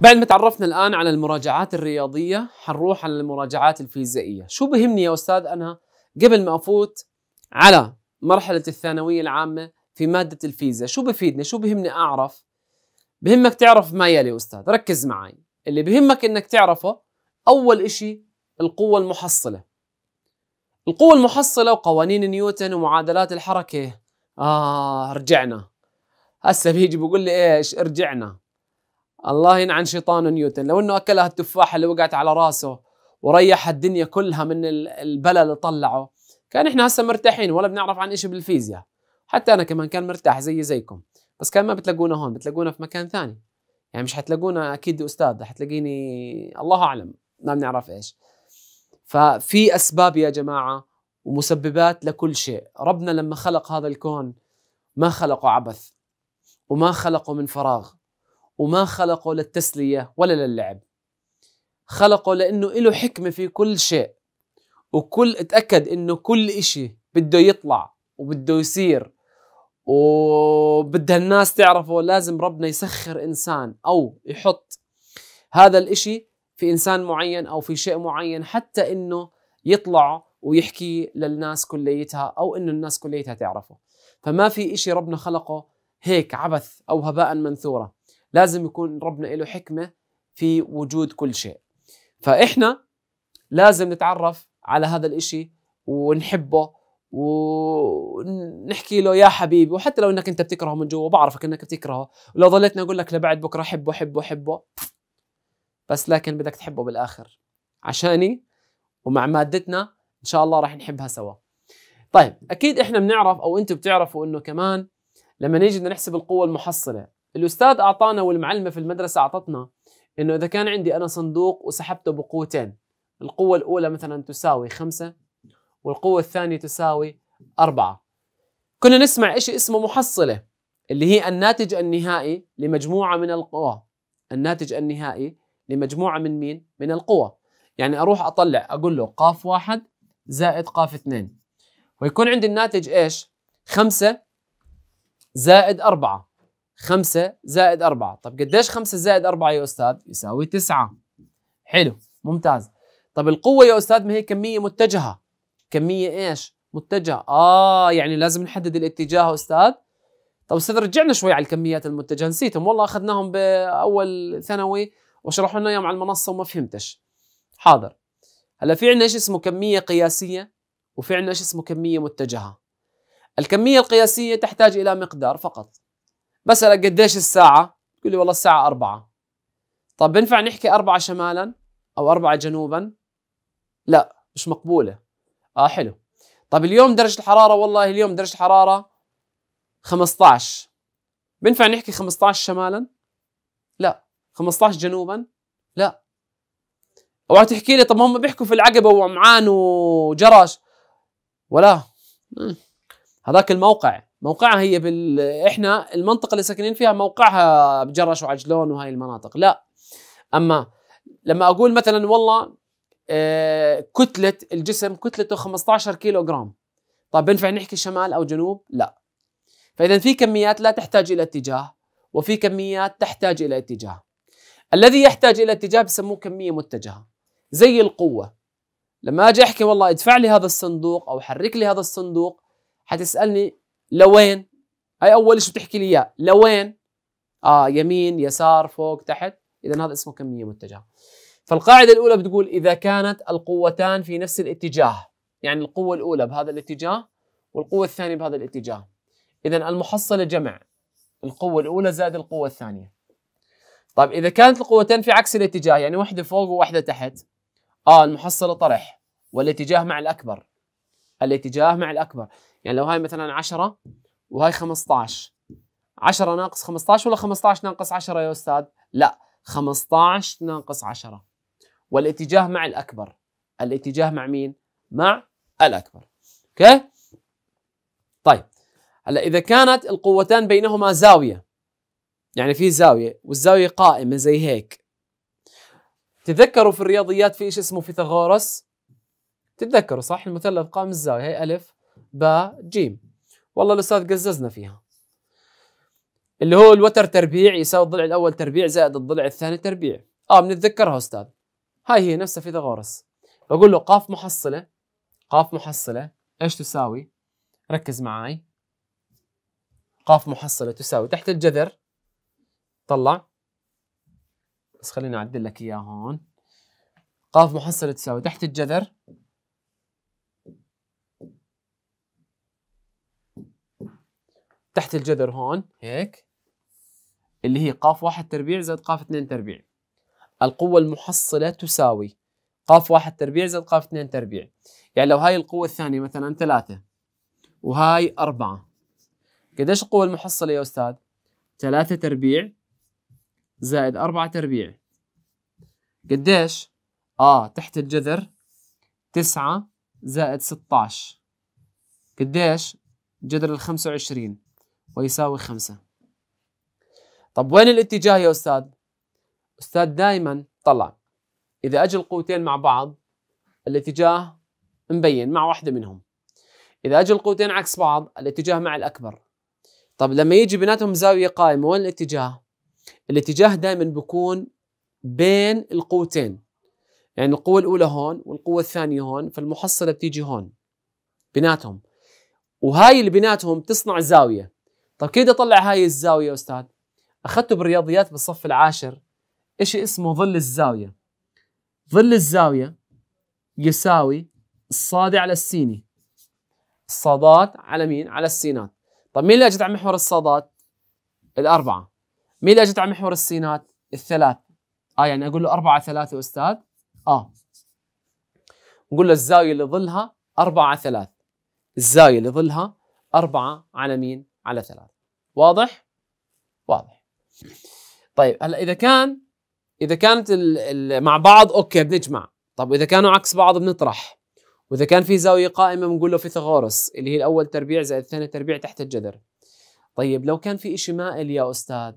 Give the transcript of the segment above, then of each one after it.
بعد ما تعرفنا الان على المراجعات الرياضيه حنروح على المراجعات الفيزيائيه شو بهمني يا استاذ انا قبل ما افوت على مرحله الثانويه العامه في ماده الفيزياء شو بفيدني شو بهمني اعرف بهمك تعرف ما يلي استاذ ركز معي اللي بهمك انك تعرفه اول إشي القوه المحصله القوه المحصله وقوانين نيوتن ومعادلات الحركه اه رجعنا هسه بيجي بيقول لي ايش رجعنا الله ينعن شيطان نيوتن لو انه اكلها التفاحه اللي وقعت على راسه وريح الدنيا كلها من البلا اللي طلعه كان احنا هسه مرتاحين ولا بنعرف عن شيء بالفيزياء حتى انا كمان كان مرتاح زي زيكم بس كان ما بتلاقونا هون بتلاقونا في مكان ثاني يعني مش حتلاقونا اكيد استاذ حتلاقيني الله اعلم ما بنعرف ايش ففي اسباب يا جماعه ومسببات لكل شيء ربنا لما خلق هذا الكون ما خلقه عبث وما خلقه من فراغ وما خلقه للتسلية ولا للعب خلقه لأنه له حكمة في كل شيء وكل اتأكد إنه كل إشي بده يطلع وبده يصير وبدها الناس تعرفه لازم ربنا يسخر إنسان أو يحط هذا الإشي في إنسان معين أو في شيء معين حتى إنه يطلع ويحكي للناس كليتها أو إنه الناس كليتها تعرفه فما في إشي ربنا خلقه هيك عبث أو هباء منثورا لازم يكون ربنا له حكمة في وجود كل شيء فإحنا لازم نتعرف على هذا الإشي ونحبه ونحكي له يا حبيبي وحتى لو انك انت بتكرهه من جوا بعرفك انك بتكرهه ولو ضليتني اقول لك لبعد بكره حبه حبه حبه بس لكن بدك تحبه بالاخر عشاني ومع مادتنا ان شاء الله راح نحبها سوا طيب اكيد احنا بنعرف او انتم بتعرفوا انه كمان لما نيجي بدنا نحسب القوه المحصله الاستاذ اعطانا والمعلمه في المدرسه اعطتنا انه اذا كان عندي انا صندوق وسحبته بقوتين القوه الاولى مثلا تساوي خمسة والقوه الثانيه تساوي أربعة كنا نسمع شيء اسمه محصله اللي هي الناتج النهائي لمجموعه من القوى الناتج النهائي لمجموعه من مين من القوى يعني اروح اطلع اقول له قاف واحد زائد قاف اثنين ويكون عندي الناتج ايش خمسة زائد أربعة 5 زائد 4 طب قديش 5 زائد 4 يا أستاذ يساوي 9 حلو ممتاز طب القوة يا أستاذ ما هي كمية متجهة كمية إيش متجهة آه يعني لازم نحدد الاتجاه أستاذ طب أستاذ رجعنا شوي على الكميات المتجهة نسيتهم والله أخذناهم بأول ثانوي وشرحوا لنا اياهم على المنصة وما فهمتش حاضر هلا في عندنا ايش اسمه كمية قياسية وفي عندنا ايش اسمه كمية متجهة الكمية القياسية تحتاج إلى مقدار فقط بسألك قديش الساعة تقول لي والله الساعة أربعة طب بنفع نحكي أربعة شمالا أو أربعة جنوبا لا مش مقبولة آه حلو طب اليوم درجة الحرارة والله اليوم درجة الحرارة 15 بنفع نحكي 15 شمالا لا 15 جنوبا لا اوعى تحكي لي طب هم بيحكوا في العقبة وعمعان وجرش ولا هذاك الموقع موقعها هي بال احنا المنطقه اللي ساكنين فيها موقعها بجرش وعجلون وهاي المناطق لا اما لما اقول مثلا والله آه كتله الجسم كتلته 15 كيلو جرام طيب بنفع نحكي شمال او جنوب لا فاذا في كميات لا تحتاج الى اتجاه وفي كميات تحتاج الى اتجاه الذي يحتاج الى اتجاه بسموه كميه متجهه زي القوه لما اجي احكي والله ادفع لي هذا الصندوق او حرك لي هذا الصندوق حتسالني لوين هاي اول شيء بتحكي لي اياه لوين اه يمين يسار فوق تحت اذا هذا اسمه كميه متجهه فالقاعده الاولى بتقول اذا كانت القوتان في نفس الاتجاه يعني القوه الاولى بهذا الاتجاه والقوه الثانيه بهذا الاتجاه اذا المحصله جمع القوه الاولى زائد القوه الثانيه طيب اذا كانت القوتان في عكس الاتجاه يعني واحده فوق وواحده تحت اه المحصله طرح والاتجاه مع الاكبر الاتجاه مع الاكبر يعني لو هاي مثلا 10 وهاي 15 10 ناقص 15 ولا 15 ناقص 10 يا استاذ؟ لا 15 ناقص 10 والاتجاه مع الاكبر الاتجاه مع مين؟ مع الاكبر اوكي؟ طيب هلا اذا كانت القوتان بينهما زاويه يعني في زاويه والزاويه قائمه زي هيك تذكروا في الرياضيات في شيء اسمه فيثاغورس تتذكروا صح المثلث قائم الزاويه هي الف باء جيم والله الاستاذ قززنا فيها اللي هو الوتر تربيع يساوي الضلع الاول تربيع زائد الضلع الثاني تربيع اه بنتذكرها استاذ هاي هي نفسها فيثاغورس بقول له قاف محصله قاف محصله ايش تساوي ركز معي قاف محصله تساوي تحت الجذر طلع بس خليني اعدل لك اياه هون قاف محصله تساوي تحت الجذر تحت الجذر هون هيك اللي هي قاف واحد تربيع زائد قاف اثنين تربيع القوة المحصلة تساوي قاف واحد تربيع زائد قاف اثنين تربيع يعني لو هاي القوة الثانية مثلا ثلاثة وهاي أربعة قديش القوة المحصلة يا أستاذ؟ ثلاثة تربيع زائد أربعة تربيع قديش؟ آه تحت الجذر تسعة زائد ستاش قديش؟ جذر الخمسة وعشرين ويساوي خمسة طب وين الاتجاه يا أستاذ؟ أستاذ دائما طلع إذا أجي القوتين مع بعض الاتجاه مبين مع واحدة منهم إذا أجي القوتين عكس بعض الاتجاه مع الأكبر طب لما يجي بيناتهم زاوية قائمة وين الاتجاه؟ الاتجاه دائما بيكون بين القوتين يعني القوة الأولى هون والقوة الثانية هون فالمحصلة بتيجي هون بيناتهم وهاي اللي بيناتهم بتصنع زاوية طب كيف بدي اطلع هاي الزاويه يا استاذ؟ اخذته بالرياضيات بالصف العاشر شيء اسمه ظل الزاويه ظل الزاويه يساوي الصاد على السيني الصادات على مين؟ على السينات طب مين اللي اجت على محور الصادات؟ الاربعه مين اللي اجت على محور السينات؟ الثلاث اه يعني اقول له اربعه على يا استاذ؟ اه نقول له الزاويه اللي ظلها اربعه على الزاويه اللي ظلها اربعه على مين؟ على ثلاثة واضح؟ واضح طيب هلا إذا كان إذا كانت الـ الـ مع بعض أوكي بنجمع طب وإذا كانوا عكس بعض بنطرح وإذا كان في زاوية قائمة بنقول له فيثاغورس اللي هي الأول تربيع زائد الثاني تربيع تحت الجذر طيب لو كان في إشي مائل يا أستاذ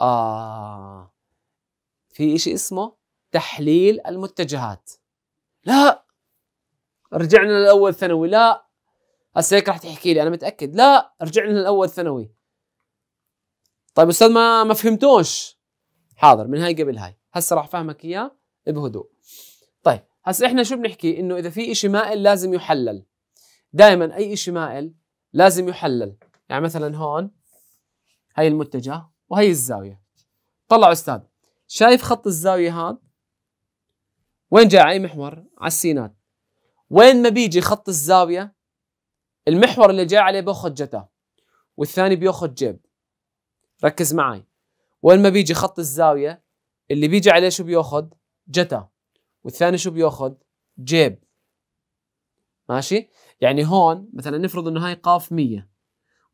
آه في إشي اسمه تحليل المتجهات لا رجعنا للأول ثانوي لا هسه هيك رح تحكي لي انا متاكد لا ارجع لنا الاول ثانوي طيب استاذ ما ما فهمتوش حاضر من هاي قبل هاي هسه راح فهمك اياه بهدوء طيب هسه احنا شو بنحكي انه اذا في شيء مائل لازم يحلل دائما اي شيء مائل لازم يحلل يعني مثلا هون هي المتجه وهي الزاويه طلع استاذ شايف خط الزاويه هذا وين جاي على اي محور على السينات وين ما بيجي خط الزاويه المحور اللي جاي عليه بياخذ جتا والثاني بياخذ جيب ركز معي وين ما بيجي خط الزاويه اللي بيجي عليه شو بياخذ جتا والثاني شو بياخذ جيب ماشي يعني هون مثلا نفرض انه هاي قاف 100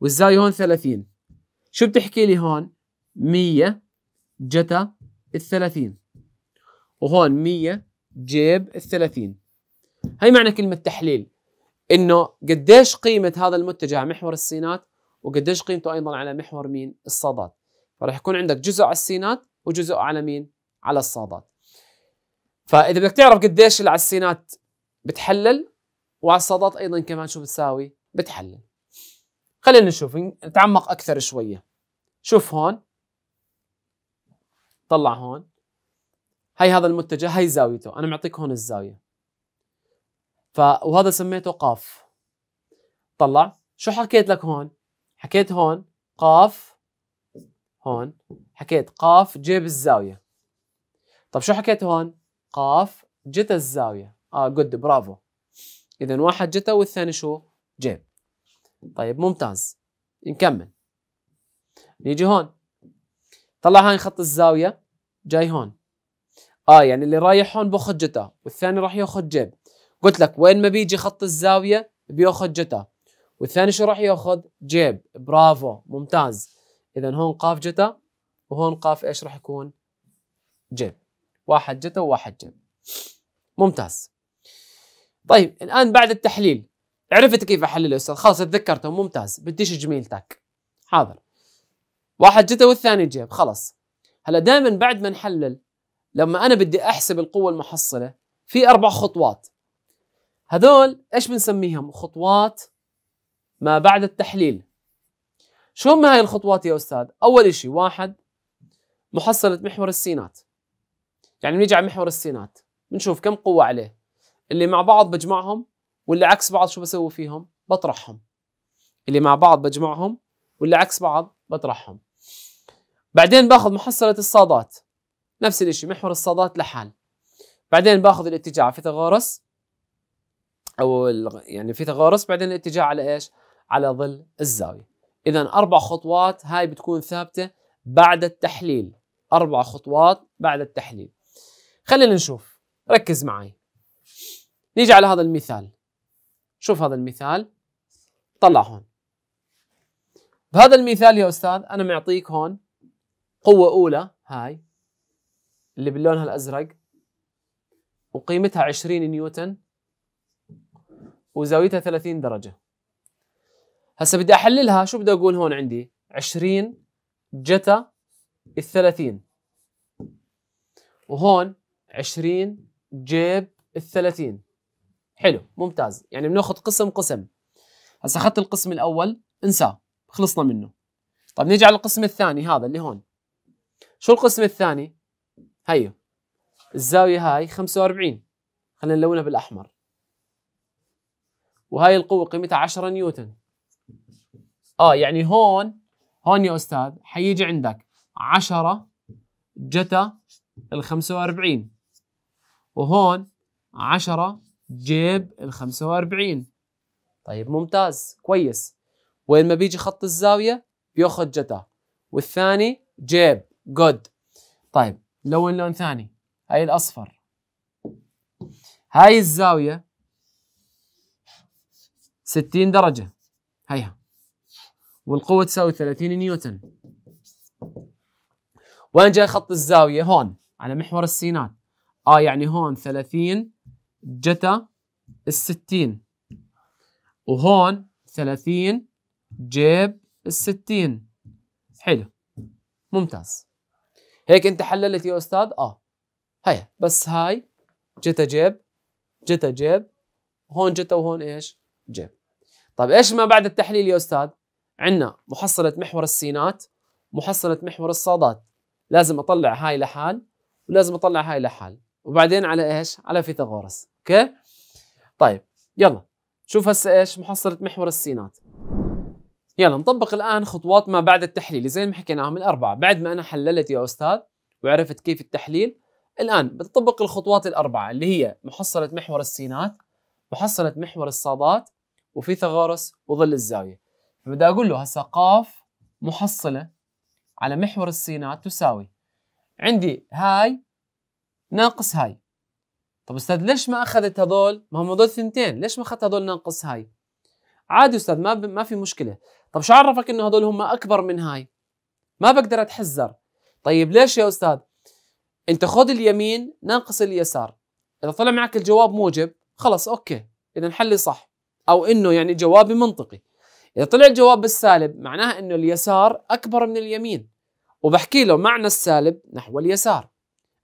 والزاويه هون 30 شو بتحكي لي هون 100 جتا ال 30 وهون 100 جيب ال 30 هي معنى كلمه تحليل انه قديش قيمه هذا المتجه على محور السينات وقديش قيمته ايضا على محور مين الصادات فراح يكون عندك جزء على السينات وجزء على مين على الصادات فاذا بدك تعرف قديش اللي على السينات بتحلل وعلى الصادات ايضا كمان شو بتساوي بتحلل خلينا نشوف نتعمق اكثر شويه شوف هون طلع هون هي هذا المتجه هي زاويته انا معطيك هون الزاويه ف وهذا سميته قاف طلع شو حكيت لك هون حكيت هون قاف هون حكيت قاف جيب الزاوية طب شو حكيت هون قاف جت الزاوية اه جود برافو اذا واحد جتا والثاني شو جيب طيب ممتاز نكمل نيجي هون طلع هاي خط الزاوية جاي هون اه يعني اللي رايح هون باخذ جتا والثاني راح ياخذ جيب قلت لك وين ما بيجي خط الزاويه بياخذ جتا والثاني شو راح ياخذ جيب برافو ممتاز اذا هون قاف جتا وهون قاف ايش راح يكون جيب واحد جتا وواحد جيب ممتاز طيب الان بعد التحليل عرفت كيف احلل استاذ خلص تذكرته ممتاز بديش جميلتك حاضر واحد جتا والثاني جيب خلص هلا دائما بعد ما نحلل لما انا بدي احسب القوه المحصله في اربع خطوات هذول ايش بنسميهم خطوات ما بعد التحليل شو هم هاي الخطوات يا استاذ اول إشي واحد محصله محور السينات يعني بنيجي على محور السينات بنشوف كم قوه عليه اللي مع بعض بجمعهم واللي عكس بعض شو بسوي فيهم بطرحهم اللي مع بعض بجمعهم واللي عكس بعض بطرحهم بعدين باخذ محصله الصادات نفس الشيء محور الصادات لحال بعدين باخذ الاتجاه فيثاغورس او يعني في تغارس بعدين الاتجاه على ايش؟ على ظل الزاويه. اذا اربع خطوات هاي بتكون ثابته بعد التحليل، اربع خطوات بعد التحليل. خلينا نشوف، ركز معي. نيجي على هذا المثال. شوف هذا المثال. طلع هون. بهذا المثال يا استاذ انا معطيك هون قوه اولى هاي اللي باللون الازرق وقيمتها 20 نيوتن وزاويتها 30 درجه هسا بدي احللها شو بدي اقول هون عندي 20 جتا ال 30 وهون 20 جيب ال 30 حلو ممتاز يعني بناخذ قسم قسم هسا اخذت القسم الاول انساه خلصنا منه طيب نيجي على القسم الثاني هذا اللي هون شو القسم الثاني هيو الزاويه هاي 45 خلينا نلونها بالاحمر وهاي القوه قيمتها 10 نيوتن اه يعني هون هون يا استاذ حيجي عندك 10 جتا ال 45 وهون 10 جيب ال 45 طيب ممتاز كويس وين ما بيجي خط الزاويه بياخذ جتا والثاني جيب جود طيب لون لون ثاني هاي الاصفر هاي الزاويه 60 درجة هيها والقوة تساوي 30 نيوتن وين جاي خط الزاوية هون على محور السينات اه يعني هون 30 جتا ال 60 وهون 30 جيب ال 60 حلو ممتاز هيك انت حللت يا استاذ اه هيا بس هاي جتا جيب جتا جيب هون جتا وهون ايش جيب طيب ايش ما بعد التحليل يا استاذ؟ عندنا محصله محور السينات محصله محور الصادات لازم اطلع هاي لحال ولازم اطلع هاي لحال وبعدين على ايش؟ على فيثاغورس اوكي؟ طيب يلا شوف هسه ايش محصله محور السينات يلا نطبق الان خطوات ما بعد التحليل زي ما حكيناهم الاربعه بعد ما انا حللت يا استاذ وعرفت كيف التحليل الان بتطبق الخطوات الاربعه اللي هي محصله محور السينات محصله محور الصادات وفيثاغورس وظل الزاويه فبدي اقول له هسا قاف محصله على محور السينات تساوي عندي هاي ناقص هاي طب استاذ ليش ما اخذت هذول ما هم هذول ثنتين ليش ما اخذت هذول ناقص هاي عادي استاذ ما ب... ما في مشكله طب شو عرفك انه هذول هم اكبر من هاي ما بقدر اتحزر طيب ليش يا استاذ انت خذ اليمين ناقص اليسار اذا طلع معك الجواب موجب خلص اوكي اذا حلي صح او انه يعني جوابي منطقي اذا طلع الجواب بالسالب معناها انه اليسار اكبر من اليمين وبحكي له معنى السالب نحو اليسار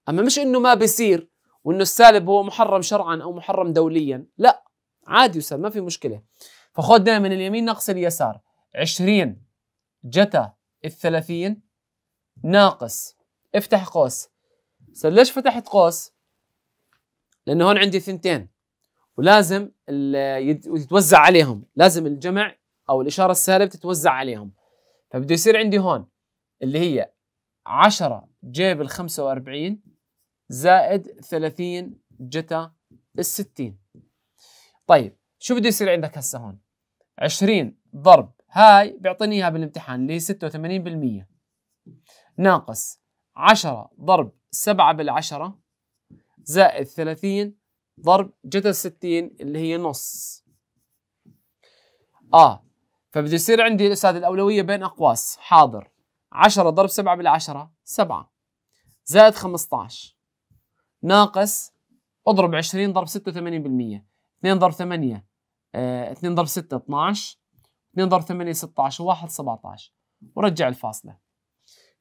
اما مش انه ما بيصير وانه السالب هو محرم شرعا او محرم دوليا لا عادي يسال ما في مشكله فخذ دائما اليمين ناقص اليسار 20 جتا ال 30 ناقص افتح قوس ليش فتحت قوس لانه هون عندي ثنتين ولازم يتوزع عليهم لازم الجمع او الاشاره السالب تتوزع عليهم فبده يصير عندي هون اللي هي 10 جيب ال 45 زائد 30 جتا ال 60 طيب شو بده يصير عندك هسه هون 20 ضرب هاي بيعطيني اياها بالامتحان اللي هي 86% ناقص 10 ضرب 7 بالعشرة زائد 30 ضرب جذر 60 اللي هي نص اه فبده يصير عندي الأستاذ الأولوية بين أقواس حاضر 10 ضرب 7 بالعشرة 7 زائد 15 ناقص اضرب 20 ضرب 6 80% 2 ضرب 8 2 آه، ضرب 6 12 2 ضرب 8 16 و1 17 ورجع الفاصلة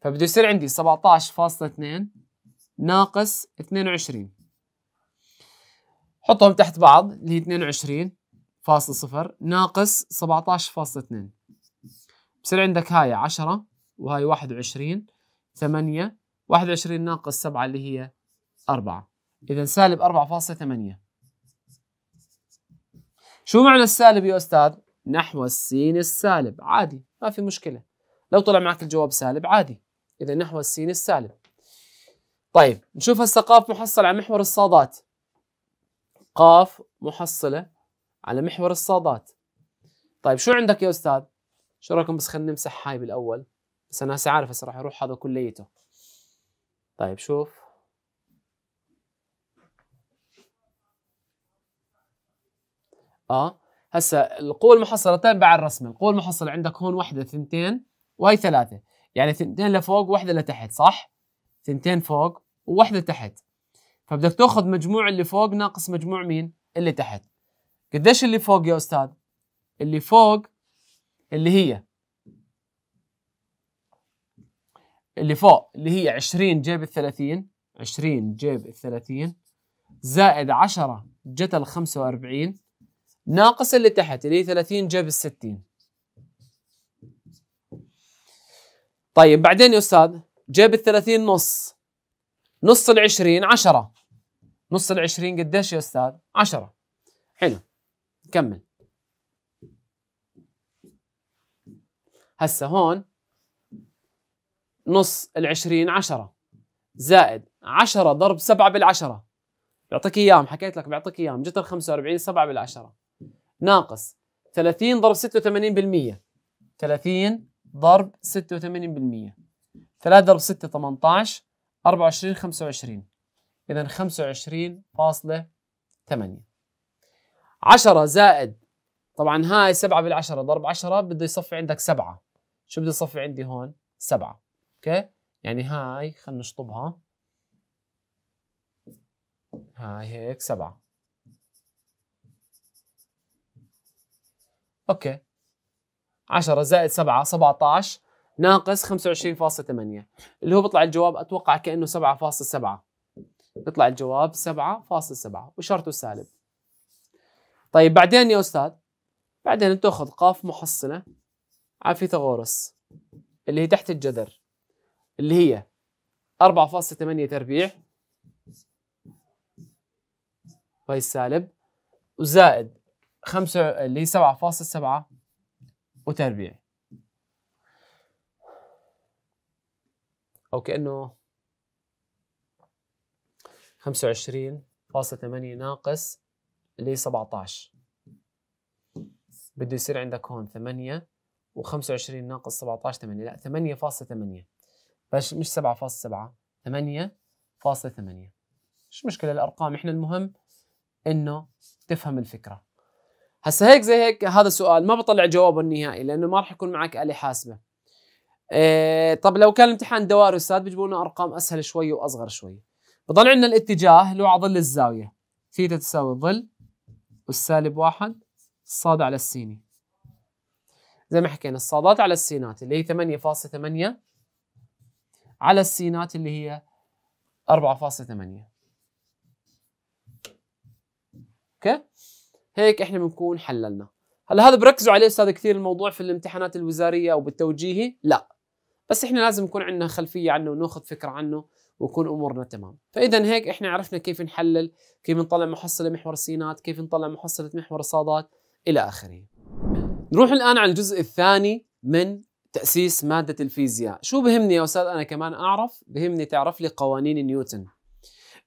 فبده يصير عندي 17.2 ناقص 22 حطهم تحت بعض اللي هي 22 فاصل صفر ناقص 17.2 بصير عندك هاي 10 وهاي 21 8 21 ناقص 7 اللي هي 4 إذا سالب 4.8 شو معنى السالب يا أستاذ؟ نحو السين السالب عادي ما في مشكلة لو طلع معك الجواب سالب عادي إذا نحو السين السالب طيب نشوف هسه قاف محصل على محور الصادات قاف محصلة على محور الصادات طيب شو عندك يا أستاذ؟ شو رأيكم بس خلينا نمسح هاي بالأول بس أنا هسه عارف هسه راح يروح هذا كليته طيب شوف اه هسا القوة المحصلة تابعة الرسمة، القوة المحصلة عندك هون وحدة ثنتين وهي ثلاثة، يعني ثنتين لفوق واحدة لتحت صح؟ ثنتين فوق وواحدة تحت. فبدك تاخذ مجموع اللي فوق ناقص مجموع مين اللي تحت قديش اللي فوق يا استاذ اللي فوق اللي هي اللي فوق اللي هي 20 جيب ال 30 20 جيب ال 30 زائد 10 جت ال 45 ناقص اللي تحت اللي هي 30 جيب ال 60 طيب بعدين يا استاذ جيب ال 30 نص نص العشرين عشرة نص العشرين قديش يا أستاذ؟ عشرة حلو كمل هسه هون نص العشرين عشرة زائد عشرة ضرب سبعة بالعشرة بيعطيك اياهم حكيت لك بيعطيك اياهم جتر 45 7 بالعشرة ناقص 30 ضرب 86 بالمية 30 ضرب 86 بالمية 3 ضرب 6 18 24 25 إذا 25.8 10 زائد طبعا هاي 7 بالعشرة ضرب 10 بده يصفي عندك 7 شو بده يصفي عندي هون 7 اوكي يعني هاي خلينا نشطبها هاي هيك 7 اوكي 10 زائد 7 17 ناقص 25.8 اللي هو بيطلع الجواب اتوقع كانه 7.7 بيطلع الجواب 7.7 وشرطه سالب طيب بعدين يا استاذ بعدين بتاخذ قاف محصنه على فيثاغورس اللي هي تحت الجذر اللي هي 4.8 تربيع باي السالب وزائد 5 اللي هي 7.7 وتربيع او كانه 25.8 ناقص ل 17 بده يصير عندك هون 8 و25 ناقص 17 8 لا 8.8 بس مش 7.7 8.8 مش مشكله الارقام احنا المهم انه تفهم الفكره هسه هيك زي هيك هذا السؤال ما بطلع جوابه النهائي لانه ما راح يكون معك آلة حاسبه إيه طب لو كان الامتحان دوائر استاذ بيجيبوا لنا ارقام اسهل شوي واصغر شوي بضل عندنا الاتجاه اللي هو ظل الزاويه ثيتا تساوي ظل والسالب واحد الصاد على السيني زي ما حكينا الصادات على السينات اللي هي 8.8 على السينات اللي هي 4.8 اوكي هيك احنا بنكون حللنا هلا هذا بركزوا عليه استاذ كثير الموضوع في الامتحانات الوزاريه او بالتوجيهي لا بس احنا لازم يكون عندنا خلفيه عنه وناخذ فكره عنه ويكون امورنا تمام فاذا هيك احنا عرفنا كيف نحلل كيف نطلع محصله محور السينات كيف نطلع محصله محور الصادات الى اخره نروح الان على الجزء الثاني من تاسيس ماده الفيزياء شو بهمني يا استاذ انا كمان اعرف بهمني تعرف لي قوانين نيوتن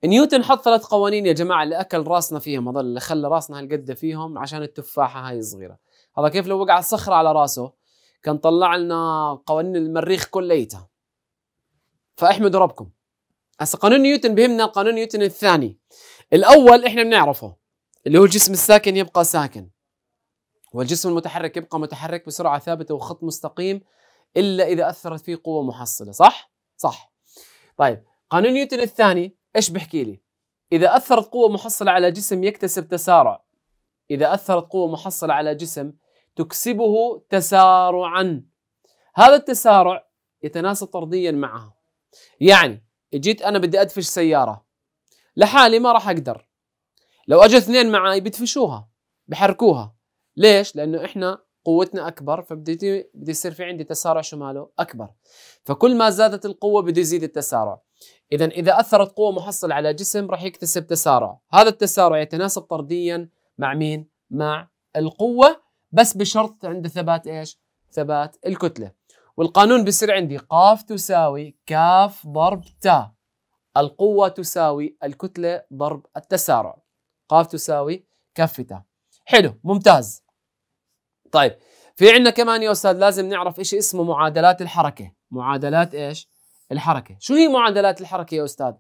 نيوتن حط ثلاث قوانين يا جماعه اللي اكل راسنا فيهم هذول اللي خلى راسنا هالقد فيهم عشان التفاحه هاي الصغيره هذا كيف لو وقع الصخره على راسه كان طلع لنا قوانين المريخ كليتها فاحمدوا ربكم هسه قانون نيوتن بهمنا قانون نيوتن الثاني الاول احنا بنعرفه اللي هو الجسم الساكن يبقى ساكن والجسم المتحرك يبقى متحرك بسرعه ثابته وخط مستقيم الا اذا اثرت فيه قوه محصله صح صح طيب قانون نيوتن الثاني ايش بحكي لي اذا اثرت قوه محصله على جسم يكتسب تسارع اذا اثرت قوه محصله على جسم تكسبه تسارعا هذا التسارع يتناسب طرديا معها يعني جيت انا بدي ادفش سياره لحالي ما راح اقدر لو اجوا اثنين معي بدفشوها بحركوها ليش لانه احنا قوتنا اكبر فبدي بدي يصير في عندي تسارع شماله اكبر فكل ما زادت القوه بده يزيد التسارع اذا اذا اثرت قوه محصله على جسم راح يكتسب تسارع هذا التسارع يتناسب طرديا مع مين مع القوه بس بشرط عنده ثبات ايش؟ ثبات الكتله والقانون بصير عندي قاف تساوي كاف ضرب تا القوة تساوي الكتلة ضرب التسارع قاف تساوي كاف تا حلو ممتاز طيب في عندنا كمان يا استاذ لازم نعرف إشي اسمه معادلات الحركة معادلات ايش؟ الحركة شو هي معادلات الحركة يا استاذ؟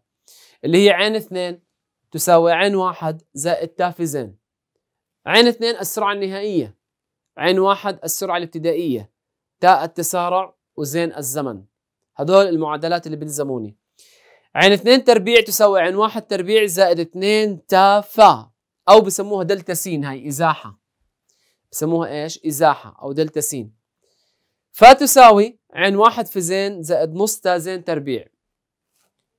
اللي هي عين اثنين تساوي عين واحد زائد في زين. عين اثنين السرعة النهائية عين واحد السرعة الابتدائية تاء التسارع وزين الزمن هدول المعادلات اللي بيلزموني عين اثنين تربيع تساوي عين واحد تربيع زائد اثنين تا فا او بسموها دلتا سين هاي ازاحه بسموها ايش ازاحه او دلتا فا فتساوي عين واحد في زين زائد نص تا زين تربيع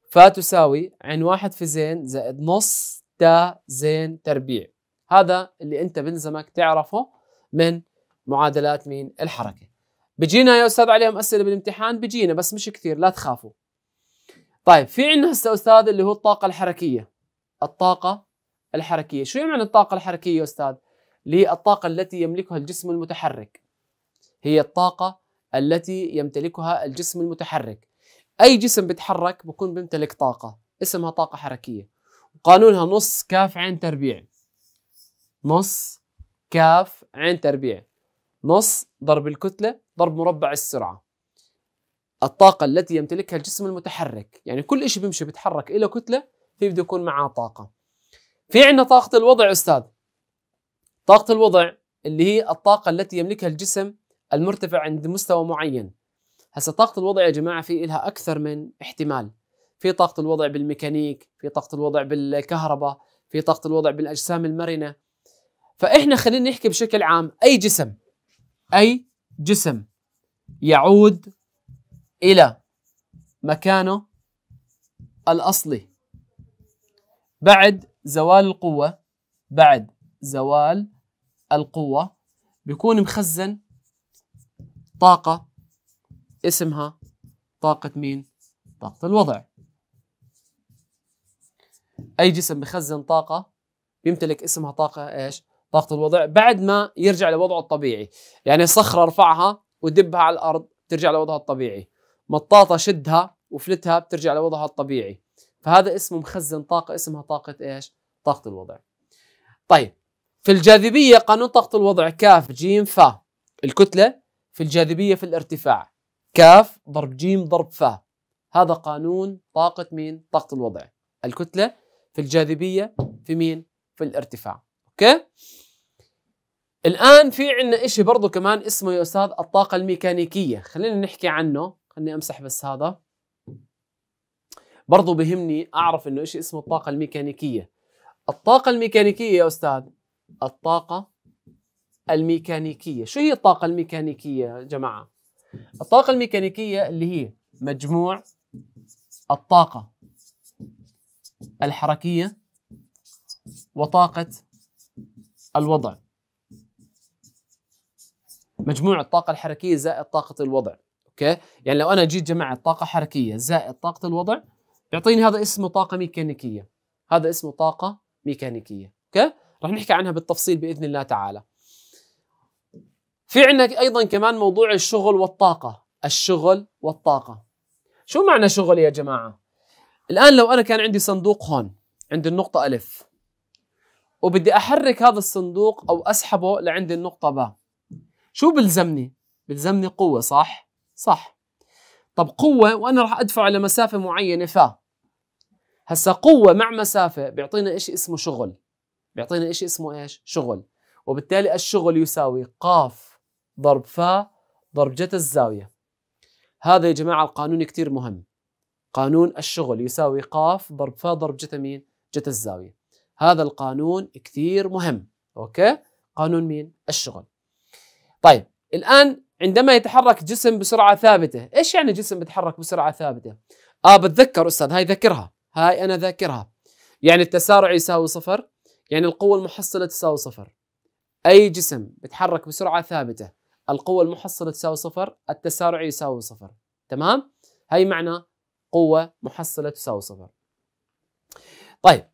فتساوي عين واحد في زين زائد نص تا زين تربيع هذا اللي انت بلزمك تعرفه من معادلات مين الحركه بيجينا يا استاذ عليهم اسئله بالامتحان بيجينا بس مش كثير لا تخافوا طيب في عندنا هسه استاذ اللي هو الطاقه الحركيه الطاقه الحركيه شو يعني الطاقه الحركيه يا استاذ اللي هي الطاقه التي يملكها الجسم المتحرك هي الطاقه التي يمتلكها الجسم المتحرك اي جسم بيتحرك بكون بيمتلك طاقه اسمها طاقه حركيه قانونها نص كاف عين تربيع نص كاف عين تربيع نص ضرب الكتلة ضرب مربع السرعة الطاقة التي يمتلكها الجسم المتحرك يعني كل شيء بيمشي بيتحرك له كتلة في بده يكون معاه طاقة في عندنا طاقة الوضع أستاذ طاقة الوضع اللي هي الطاقة التي يملكها الجسم المرتفع عند مستوى معين هسا طاقة الوضع يا جماعة في إلها أكثر من احتمال في طاقة الوضع بالميكانيك في طاقة الوضع بالكهرباء في طاقة الوضع بالأجسام المرنة فاحنا خلينا نحكي بشكل عام اي جسم اي جسم يعود الى مكانه الاصلي بعد زوال القوه بعد زوال القوه بيكون مخزن طاقه اسمها طاقه مين طاقه الوضع اي جسم بخزن طاقه بيمتلك اسمها طاقه ايش ضغط الوضع بعد ما يرجع لوضعه الطبيعي يعني صخرة ارفعها ودبها على الأرض بترجع لوضعها الطبيعي مطاطة شدها وفلتها بترجع لوضعها الطبيعي فهذا اسمه مخزن طاقة اسمها طاقة ايش؟ طاقة الوضع طيب في الجاذبية قانون طاقة الوضع كاف جيم فا الكتلة في الجاذبية في الارتفاع كاف ضرب جيم ضرب فا هذا قانون طاقة مين؟ طاقة الوضع الكتلة في الجاذبية في مين؟ في الارتفاع اوكي؟ الآن في عندنا إشي برضه كمان اسمه يا أستاذ الطاقة الميكانيكية خلينا نحكي عنه خليني أمسح بس هذا برضه بهمني أعرف إنه إشي اسمه الطاقة الميكانيكية الطاقة الميكانيكية يا أستاذ الطاقة الميكانيكية شو هي الطاقة الميكانيكية يا جماعة الطاقة الميكانيكية اللي هي مجموع الطاقة الحركية وطاقة الوضع مجموع الطاقة الحركية زائد طاقة الوضع اوكي يعني لو انا جيت جمعت طاقة حركية زائد طاقة الوضع بيعطيني هذا اسمه طاقة ميكانيكية هذا اسمه طاقة ميكانيكية اوكي رح نحكي عنها بالتفصيل باذن الله تعالى في عندنا ايضا كمان موضوع الشغل والطاقة الشغل والطاقة شو معنى شغل يا جماعة الان لو انا كان عندي صندوق هون عند النقطة ألف وبدي أحرك هذا الصندوق أو أسحبه لعند النقطة باء شو بلزمني؟ بلزمني قوة صح؟ صح طب قوة وأنا راح أدفع لمسافة معينة ف هسا قوة مع مسافة بيعطينا إشي اسمه شغل بيعطينا إشي اسمه إيش؟ شغل وبالتالي الشغل يساوي قاف ضرب فا ضرب جت الزاوية هذا يا جماعة القانون كتير مهم قانون الشغل يساوي قاف ضرب فا ضرب جت مين؟ جت الزاوية هذا القانون كتير مهم أوكي؟ قانون مين؟ الشغل طيب الآن عندما يتحرك جسم بسرعة ثابتة إيش يعني جسم يتحرك بسرعة ثابتة؟ آه بتذكر أستاذ هاي ذكرها هاي أنا ذاكرها يعني التسارع يساوي صفر يعني القوة المحصلة تساوي صفر أي جسم بيتحرك بسرعة ثابتة القوة المحصلة تساوي صفر التسارع يساوي صفر تمام؟ هاي معنى قوة محصلة تساوي صفر طيب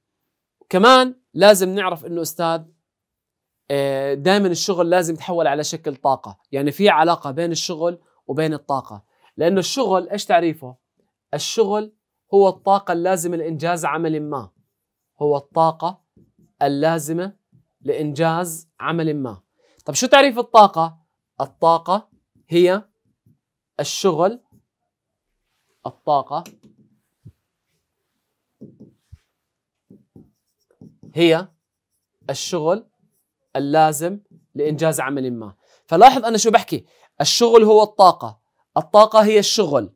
كمان لازم نعرف انه استاذ آه، دائما الشغل لازم يتحول على شكل طاقة يعني في علاقة بين الشغل وبين الطاقة لأنه الشغل إيش تعريفه؟ الشغل هو الطاقة اللازمة لإنجاز عمل ما هو الطاقة اللازمة لإنجاز عمل ما طب شو تعريف الطاقة؟ الطاقة هي الشغل الطاقة هي الشغل اللازم لإنجاز عمل ما فلاحظ أنا شو بحكي الشغل هو الطاقة الطاقة هي الشغل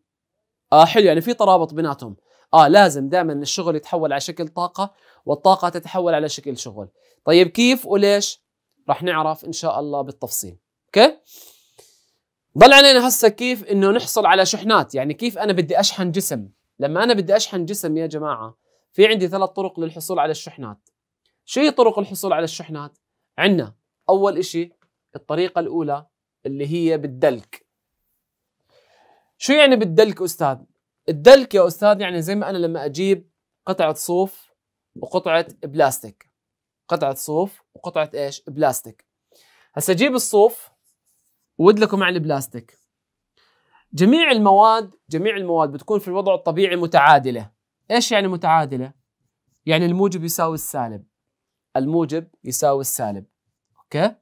آه حلو يعني في ترابط بيناتهم آه لازم دائما الشغل يتحول على شكل طاقة والطاقة تتحول على شكل شغل طيب كيف وليش رح نعرف إن شاء الله بالتفصيل أوكي ضل علينا هسه كيف انه نحصل على شحنات يعني كيف انا بدي اشحن جسم لما انا بدي اشحن جسم يا جماعه في عندي ثلاث طرق للحصول على الشحنات شو هي طرق الحصول على الشحنات عندنا اول إشي الطريقه الاولى اللي هي بالدلك شو يعني بالدلك استاذ الدلك يا استاذ يعني زي ما انا لما اجيب قطعه صوف وقطعه بلاستيك قطعه صوف وقطعه ايش بلاستيك هسا اجيب الصوف وادلكه مع البلاستيك جميع المواد جميع المواد بتكون في الوضع الطبيعي متعادله ايش يعني متعادله يعني الموجب يساوي السالب الموجب يساوي السالب اوكي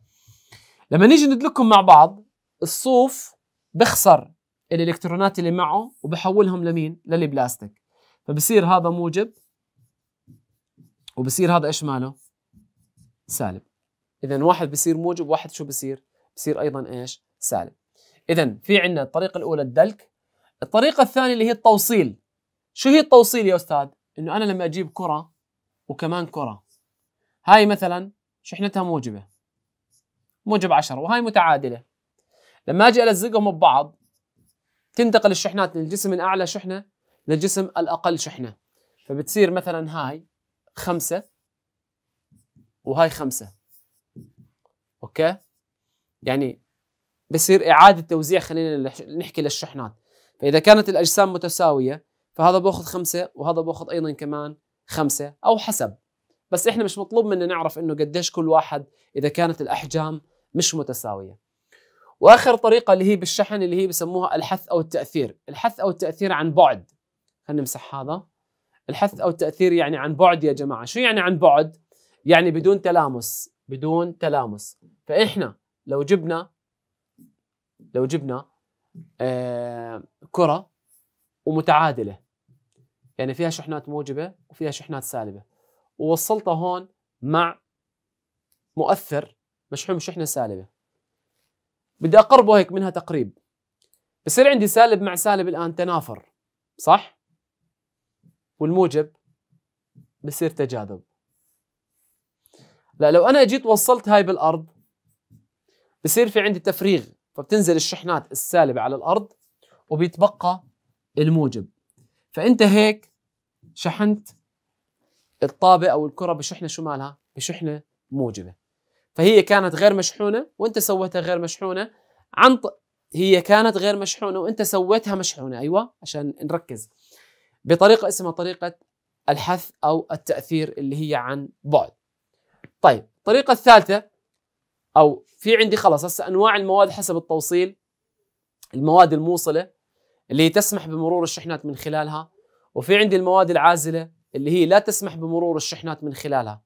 لما نيجي ندلكهم مع بعض الصوف بخسر الالكترونات اللي معه وبحولهم لمين للبلاستيك فبصير هذا موجب وبصير هذا ايش ماله سالب اذا واحد بصير موجب واحد شو بصير بصير ايضا ايش سالب اذا في عندنا الطريقه الاولى الدلك الطريقه الثانيه اللي هي التوصيل شو هي التوصيل يا استاذ انه انا لما اجيب كره وكمان كره هاي مثلا شحنتها موجبه موجب 10 وهاي متعادله لما اجي الزقهم ببعض تنتقل الشحنات من الجسم الاعلى شحنه للجسم الاقل شحنه فبتصير مثلا هاي خمسة وهاي خمسة اوكي يعني بصير اعاده توزيع خلينا نحكي للشحنات فاذا كانت الاجسام متساويه فهذا باخذ خمسة وهذا باخذ ايضا كمان خمسة او حسب بس احنا مش مطلوب منا نعرف انه قديش كل واحد اذا كانت الاحجام مش متساويه واخر طريقه اللي هي بالشحن اللي هي بسموها الحث او التاثير الحث او التاثير عن بعد خلينا نمسح هذا الحث او التاثير يعني عن بعد يا جماعه شو يعني عن بعد يعني بدون تلامس بدون تلامس فاحنا لو جبنا لو جبنا آه كره ومتعادله يعني فيها شحنات موجبه وفيها شحنات سالبه ووصلتها هون مع مؤثر مشحون بشحنه سالبه بدي اقربه هيك منها تقريب بصير عندي سالب مع سالب الان تنافر صح والموجب بصير تجاذب لا لو انا جيت وصلت هاي بالارض بصير في عندي تفريغ فبتنزل الشحنات السالبه على الارض وبيتبقى الموجب فانت هيك شحنت الطابه او الكره بشحنه شو مالها بشحنه موجبه فهي كانت غير مشحونه وانت سويتها غير مشحونه عن ط... هي كانت غير مشحونه وانت سويتها مشحونه ايوه عشان نركز بطريقه اسمها طريقه الحث او التاثير اللي هي عن بعد طيب الطريقه الثالثه او في عندي خلاص هسه انواع المواد حسب التوصيل المواد الموصله اللي هي تسمح بمرور الشحنات من خلالها وفي عندي المواد العازله اللي هي لا تسمح بمرور الشحنات من خلالها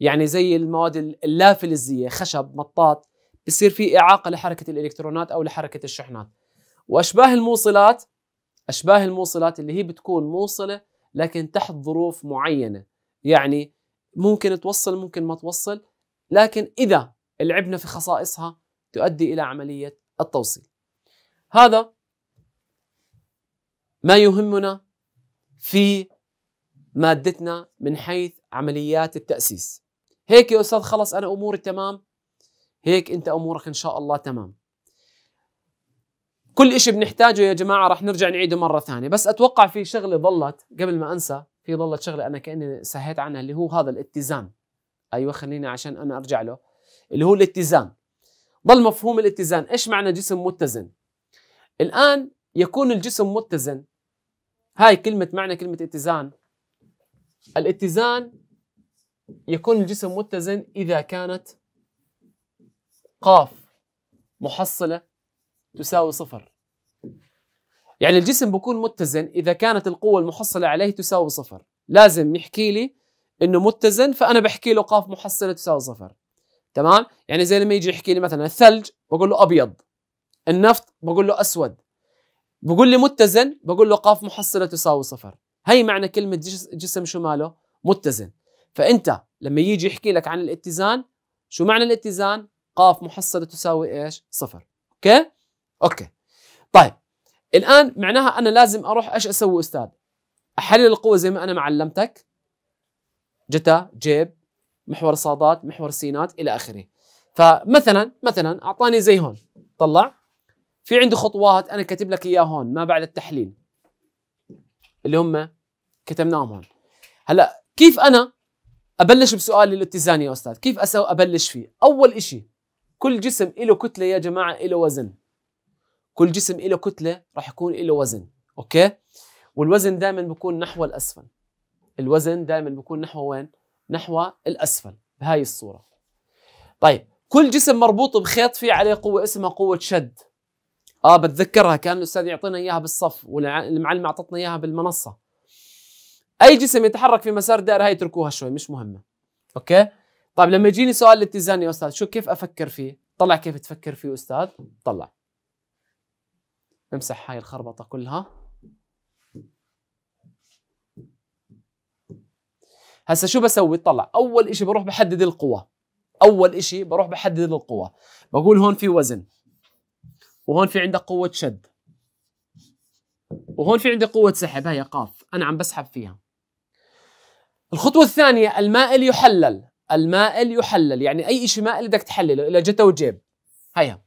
يعني زي المواد اللافلزيه خشب مطاط بصير في اعاقه لحركه الالكترونات او لحركه الشحنات واشباه الموصلات اشباه الموصلات اللي هي بتكون موصله لكن تحت ظروف معينه يعني ممكن توصل ممكن ما توصل لكن اذا لعبنا في خصائصها تؤدي الى عمليه التوصيل هذا ما يهمنا في مادتنا من حيث عمليات التاسيس هيك يا استاذ خلص انا اموري تمام هيك انت امورك ان شاء الله تمام كل شيء بنحتاجه يا جماعه رح نرجع نعيده مره ثانيه بس اتوقع في شغله ظلت قبل ما انسى في ظلت شغله انا كاني سهيت عنها اللي هو هذا الاتزان ايوه خليني عشان انا ارجع له اللي هو الاتزان ظل مفهوم الاتزان ايش معنى جسم متزن الان يكون الجسم متزن هاي كلمه معنى كلمه اتزان الاتزان يكون الجسم متزن إذا كانت قاف محصلة تساوي صفر يعني الجسم بكون متزن إذا كانت القوة المحصلة عليه تساوي صفر لازم يحكي لي إنه متزن فأنا بحكي له قاف محصلة تساوي صفر تمام يعني زي لما يجي يحكي لي مثلا الثلج بقول له أبيض النفط بقول له أسود بقول لي متزن بقول له قاف محصلة تساوي صفر هي معنى كلمة جسم شو ماله متزن فانت لما يجي يحكي لك عن الاتزان شو معنى الاتزان قاف محصله تساوي ايش صفر اوكي اوكي طيب الان معناها انا لازم اروح ايش اسوي استاذ احلل القوه زي ما انا معلمتك جتا جيب محور صادات محور سينات الى اخره فمثلا مثلا اعطاني زي هون طلع في عندي خطوات انا كاتب لك اياها هون ما بعد التحليل اللي هم كتبناهم هون هلا كيف انا ابلش بسؤال الاتزان يا استاذ كيف اسوي ابلش فيه اول شيء كل جسم له كتله يا جماعه له وزن كل جسم له كتله راح يكون له وزن اوكي والوزن دائما بيكون نحو الاسفل الوزن دائما بيكون نحو وين نحو الاسفل بهاي الصوره طيب كل جسم مربوط بخيط فيه عليه قوه اسمها قوه شد اه بتذكرها كان الاستاذ يعطينا اياها بالصف والمعلمه اعطتنا اياها بالمنصه اي جسم يتحرك في مسار الدائره هاي اتركوها شوي مش مهمه اوكي طيب لما يجيني سؤال الاتزان يا استاذ شو كيف افكر فيه طلع كيف تفكر فيه استاذ طلع امسح هاي الخربطه كلها هسا شو بسوي طلع اول إشي بروح بحدد القوى اول إشي بروح بحدد القوى بقول هون في وزن وهون في عندك قوه شد وهون في عندي قوه سحب هي قاف انا عم بسحب فيها الخطوة الثانية المائل يحلل المائل يحلل يعني أي شيء مائل بدك تحلله إلى جتا وجيب هيها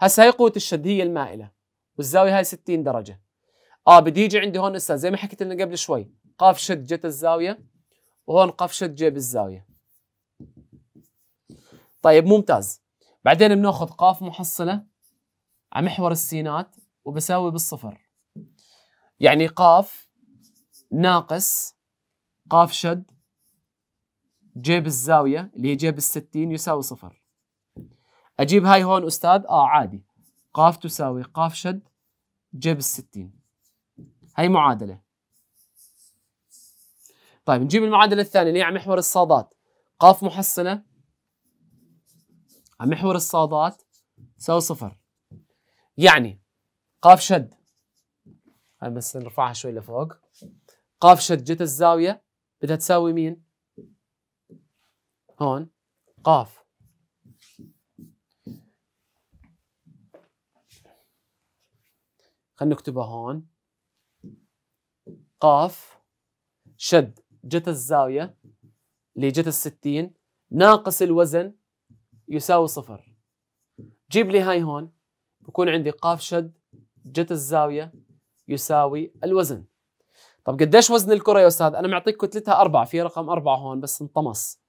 هسا هي قوة الشد هي المائلة والزاوية هاي 60 درجة اه بدي يجي عندي هون استاذ زي ما حكيت لنا قبل شوي قاف شد جت الزاوية وهون قاف شد جيب الزاوية طيب ممتاز بعدين بناخذ قاف محصلة على محور السينات وبساوي بالصفر يعني قاف ناقص قاف شد جيب الزاوية اللي هي جيب الستين يساوي صفر أجيب هاي هون أستاذ آه عادي قاف تساوي قاف شد جيب الستين هاي معادلة طيب نجيب المعادلة الثانية اللي هي على محور الصادات قاف محصنة على محور الصادات تساوي صفر يعني قاف شد هاي بس نرفعها شوي لفوق قاف شد جت الزاوية بدها تساوي مين؟ هون قاف خلينا نكتبها هون قاف شد جت الزاوية اللي جت الستين ناقص الوزن يساوي صفر جيب لي هاي هون بكون عندي قاف شد جت الزاوية يساوي الوزن طب قديش وزن الكره يا استاذ انا معطيك كتلتها أربعة في رقم أربعة هون بس انطمس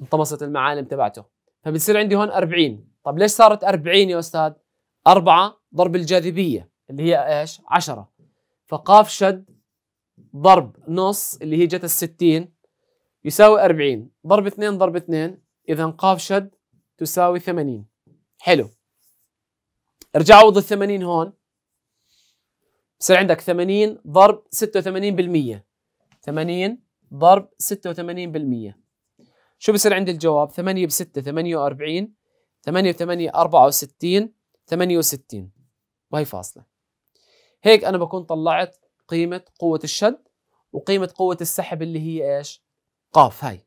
انطمست المعالم تبعته فبصير عندي هون 40 طب ليش صارت 40 يا استاذ 4 ضرب الجاذبيه اللي هي ايش 10 فقاف شد ضرب نص اللي هي جت ال 60 يساوي 40 ضرب 2 ضرب 2 اذا قاف شد تساوي 80 حلو ارجعوا وضع ال 80 هون بصير عندك 80 ضرب 86% 80 ضرب 86% شو بصير عندي الجواب 8 ب 6 48 8 ب 8 64 68 وهي فاصلة هيك أنا بكون طلعت قيمة قوة الشد وقيمة قوة السحب اللي هي إيش قاف هاي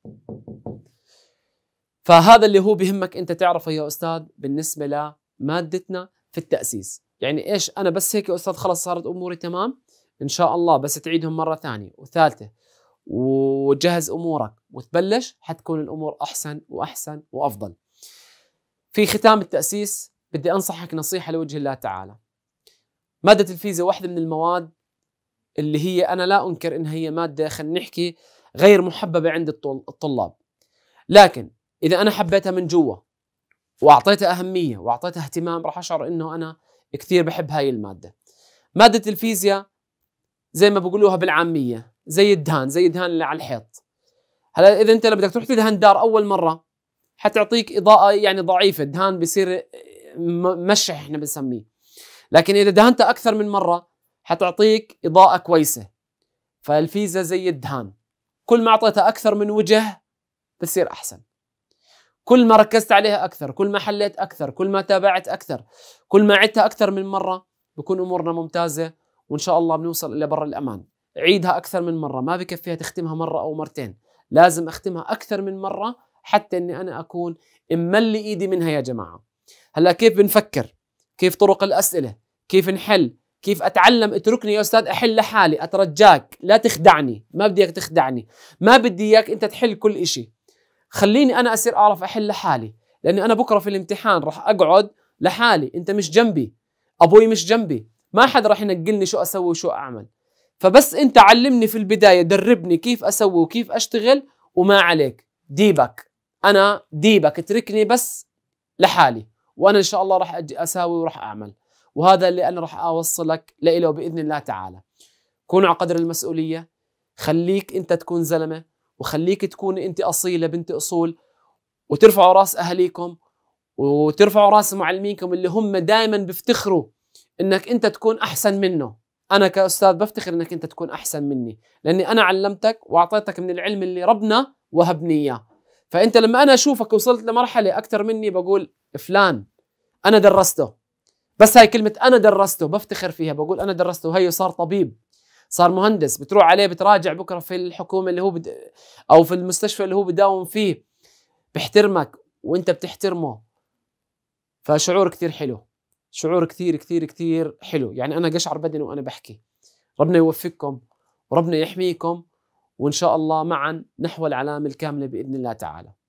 فهذا اللي هو بهمك أنت تعرفه يا أستاذ بالنسبة لمادتنا في التأسيس يعني ايش انا بس هيك يا استاذ خلص صارت اموري تمام ان شاء الله بس تعيدهم مره ثانيه وثالثه وتجهز امورك وتبلش حتكون الامور احسن واحسن وافضل في ختام التاسيس بدي انصحك نصيحه لوجه الله تعالى ماده الفيزياء واحده من المواد اللي هي انا لا انكر انها هي ماده خلينا نحكي غير محببه عند الطلاب لكن اذا انا حبيتها من جوا واعطيتها اهميه واعطيتها اهتمام راح اشعر انه انا كثير بحب هاي الماده ماده الفيزياء زي ما بقولوها بالعاميه زي الدهان زي الدهان اللي على الحيط هلا اذا انت لما بدك تروح تدهن دار اول مره حتعطيك اضاءه يعني ضعيفه الدهان بصير مشح احنا بنسميه لكن اذا دهنته اكثر من مره حتعطيك اضاءه كويسه فالفيزا زي الدهان كل ما اعطيتها اكثر من وجه بتصير احسن كل ما ركزت عليها اكثر كل ما حليت اكثر كل ما تابعت اكثر كل ما عدتها اكثر من مره بكون امورنا ممتازه وان شاء الله بنوصل الى بر الامان عيدها اكثر من مره ما بكفيها تختمها مره او مرتين لازم اختمها اكثر من مره حتى اني انا اكون امل ايدي منها يا جماعه هلا كيف بنفكر كيف طرق الاسئله كيف نحل كيف اتعلم اتركني يا استاذ احل لحالي اترجاك لا تخدعني ما بدي اياك تخدعني ما بدي اياك انت تحل كل إشي خليني انا اصير اعرف احل لحالي لاني انا بكره في الامتحان راح اقعد لحالي انت مش جنبي ابوي مش جنبي ما حد راح ينقلني شو اسوي وشو اعمل فبس انت علمني في البدايه دربني كيف اسوي وكيف اشتغل وما عليك ديبك انا ديبك اتركني بس لحالي وانا ان شاء الله راح اساوي وراح اعمل وهذا اللي انا راح اوصلك لإله باذن الله تعالى كون على قدر المسؤوليه خليك انت تكون زلمه وخليك تكون انت اصيله بنت اصول وترفعوا راس اهاليكم وترفعوا راس معلمينكم اللي هم دائما بيفتخروا انك انت تكون احسن منه انا كاستاذ بفتخر انك انت تكون احسن مني لاني انا علمتك واعطيتك من العلم اللي ربنا وهبني اياه فانت لما انا اشوفك وصلت لمرحله اكثر مني بقول فلان انا درسته بس هاي كلمه انا درسته بفتخر فيها بقول انا درسته وهي صار طبيب صار مهندس بتروح عليه بتراجع بكره في الحكومه اللي هو بد... او في المستشفى اللي هو بداوم فيه بيحترمك وانت بتحترمه فشعور كثير حلو شعور كثير كثير كثير حلو يعني انا قشعر بدني وانا بحكي ربنا يوفقكم وربنا يحميكم وان شاء الله معا نحو العلامه الكامله باذن الله تعالى